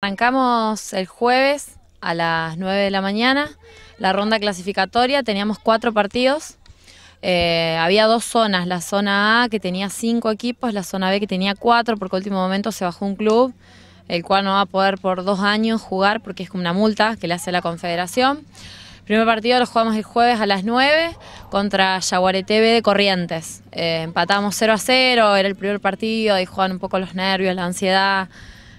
Arrancamos el jueves a las 9 de la mañana, la ronda clasificatoria, teníamos cuatro partidos, eh, había dos zonas, la zona A que tenía cinco equipos, la zona B que tenía cuatro, porque último momento se bajó un club, el cual no va a poder por dos años jugar porque es como una multa que le hace la confederación. primer partido lo jugamos el jueves a las 9 contra Yaguareté B de Corrientes. Eh, empatamos 0 a 0, era el primer partido, ahí juegan un poco los nervios, la ansiedad.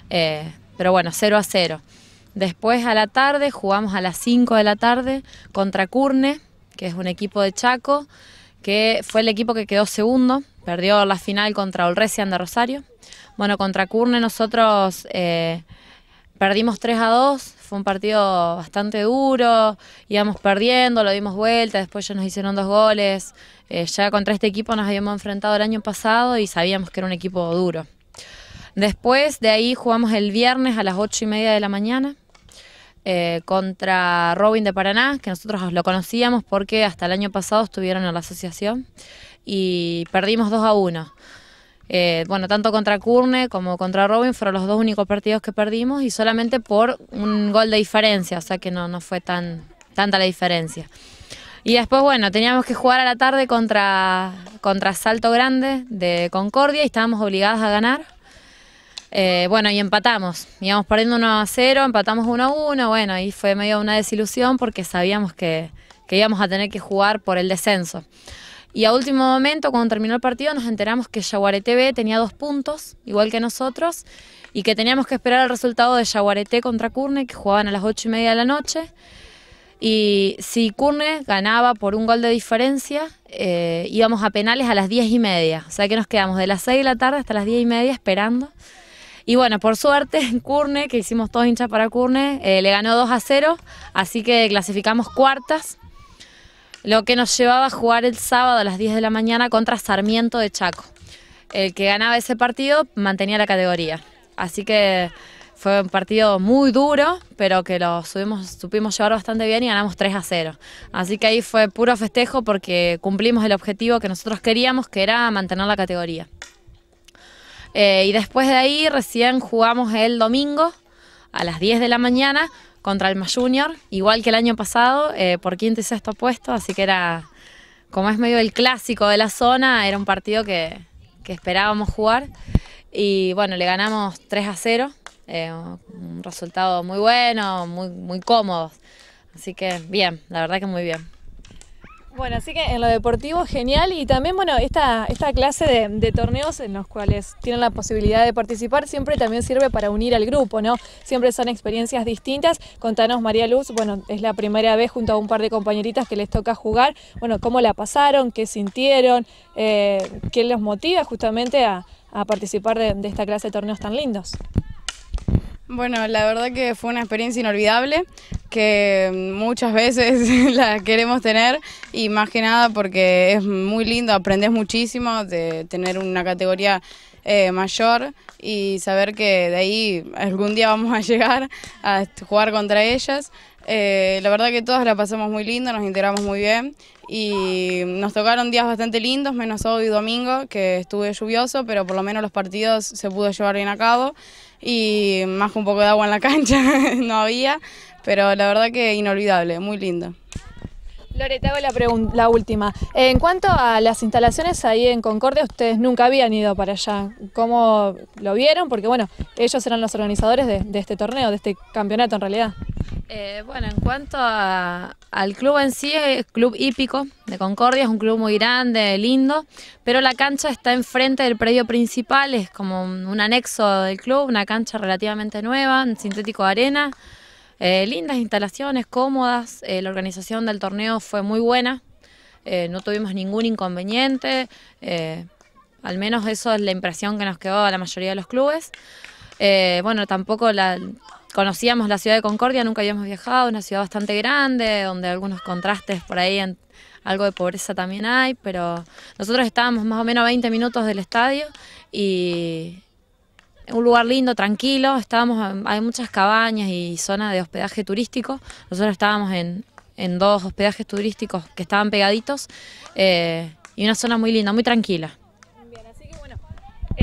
Eh, pero bueno, 0 a 0. Después a la tarde jugamos a las 5 de la tarde contra Curne, que es un equipo de Chaco, que fue el equipo que quedó segundo, perdió la final contra Olresian de Rosario. Bueno, contra Curne nosotros eh, perdimos 3 a 2, fue un partido bastante duro, íbamos perdiendo, lo dimos vuelta, después ya nos hicieron dos goles. Eh, ya contra este equipo nos habíamos enfrentado el año pasado y sabíamos que era un equipo duro. Después de ahí jugamos el viernes a las 8 y media de la mañana. Eh, contra Robin de Paraná, que nosotros lo conocíamos porque hasta el año pasado estuvieron en la asociación y perdimos 2 a 1. Eh, bueno, tanto contra Curne como contra Robin fueron los dos únicos partidos que perdimos y solamente por un gol de diferencia, o sea que no, no fue tan, tanta la diferencia. Y después, bueno, teníamos que jugar a la tarde contra, contra Salto Grande de Concordia y estábamos obligadas a ganar. Eh, bueno, y empatamos. Íbamos perdiendo 1 a 0, empatamos 1 a 1. Bueno, ahí fue medio una desilusión porque sabíamos que, íbamos a tener que jugar por el descenso. Y a último momento, cuando terminó el partido, nos enteramos que Yaguareté B tenía dos puntos, igual que nosotros, y que teníamos que esperar el resultado de Yaguareté contra Curne, que jugaban a las 8 y media de la noche. Y si Curne ganaba por un gol de diferencia, eh, íbamos a penales a las 10 y media. O sea que nos quedamos de las 6 de la tarde hasta las 10 y media esperando. Y bueno, por suerte, en Curne, que hicimos todos hinchas para Curne, eh, le ganó 2 a 0, así que clasificamos cuartas, lo que nos llevaba a jugar el sábado a las 10 de la mañana contra Sarmiento de Chaco. El que ganaba ese partido mantenía la categoría. Así que fue un partido muy duro, pero que lo supimos llevar bastante bien y ganamos 3 a 0. Así que ahí fue puro festejo porque cumplimos el objetivo que nosotros queríamos, que era mantener la categoría. Eh, y después de ahí recién jugamos el domingo a las 10 de la mañana contra Más Junior, igual que el año pasado, eh, por quinto y sexto puesto, así que era, como es medio el clásico de la zona, era un partido que, esperábamos jugar. Y bueno, le ganamos 3 a 0, eh, un resultado muy bueno, muy, muy cómodo. Así que bien, la verdad que muy bien. Bueno, así que en lo deportivo genial y también, bueno, esta, esta clase de, torneos en los cuales tienen la posibilidad de participar siempre también sirve para unir al grupo, ¿no? Siempre son experiencias distintas. Contanos, María Luz, bueno, es la primera vez junto a un par de compañeritas que les toca jugar, bueno, cómo la pasaron, qué sintieron, eh, qué los motiva justamente a, participar de esta clase de torneos tan lindos. Bueno, la verdad que fue una experiencia inolvidable que muchas veces la queremos tener y más que nada porque es muy lindo, aprendes muchísimo de tener una categoría eh, mayor y saber que de ahí algún día vamos a llegar a jugar contra ellas. Eh, la verdad que todas la pasamos muy lindo, nos integramos muy bien y nos tocaron días bastante lindos, menos hoy y domingo, que estuve lluvioso, pero por lo menos los partidos se pudo llevar bien a cabo y más que un poco de agua en la cancha, no había, pero la verdad que inolvidable, muy lindo. Lore, te hago la, última. En cuanto a las instalaciones ahí en Concordia, ustedes nunca habían ido para allá. ¿Cómo lo vieron? Porque bueno, ellos eran los organizadores de este torneo, de este campeonato en realidad. Eh, bueno, en cuanto al club en sí, es club hípico de Concordia, es un club muy grande, lindo, pero la cancha está enfrente del predio principal, es como un anexo del club, una cancha relativamente nueva, sintético de arena, eh, lindas instalaciones, cómodas, eh, la organización del torneo fue muy buena, no tuvimos ningún inconveniente, al menos eso es la impresión que nos quedó a la mayoría de los clubes. bueno, tampoco la conocíamos la ciudad de Concordia, nunca habíamos viajado, una ciudad bastante grande, donde algunos contrastes por ahí, algo de pobreza también hay, pero nosotros estábamos más o menos a 20 minutos del estadio y un lugar lindo, tranquilo, estábamos, hay muchas cabañas y zonas de hospedaje turístico, nosotros estábamos en, dos hospedajes turísticos que estaban pegaditos eh, y una zona muy linda, muy tranquila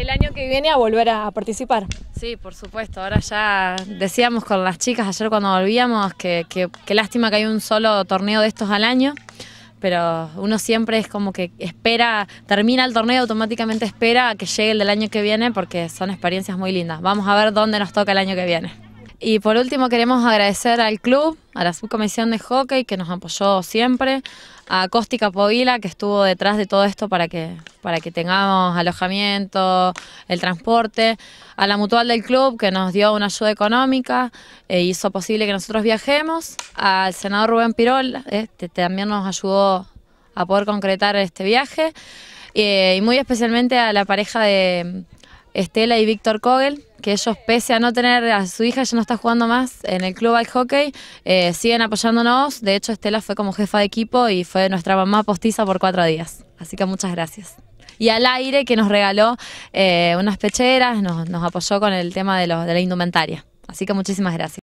el año que viene a volver a participar. Sí, por supuesto. Ahora ya decíamos con las chicas ayer cuando volvíamos que, que, lástima que hay un solo torneo de estos al año pero uno siempre es como que espera, termina el torneo, automáticamente espera a que llegue el del año que viene porque son experiencias muy lindas. Vamos a ver dónde nos toca el año que viene. Y por último queremos agradecer al club, a la subcomisión de hockey que nos apoyó siempre, a Cóstica Povila que estuvo detrás de todo esto para que, para que tengamos alojamiento, el transporte, a la mutual del club que nos dio una ayuda económica e hizo posible que nosotros viajemos, al senador Rubén Pirol, este también nos ayudó a poder concretar este viaje, eh, y muy especialmente a la pareja de Estela y Víctor Kogel, que ellos, pese a no tener a su hija, ya no está jugando más en el club al hockey, eh, siguen apoyándonos. De hecho, Estela fue como jefa de equipo y fue nuestra mamá postiza por cuatro días. Así que muchas gracias. Y al aire, que nos regaló eh, unas pecheras, nos, apoyó con el tema de, de la indumentaria. Así que muchísimas gracias.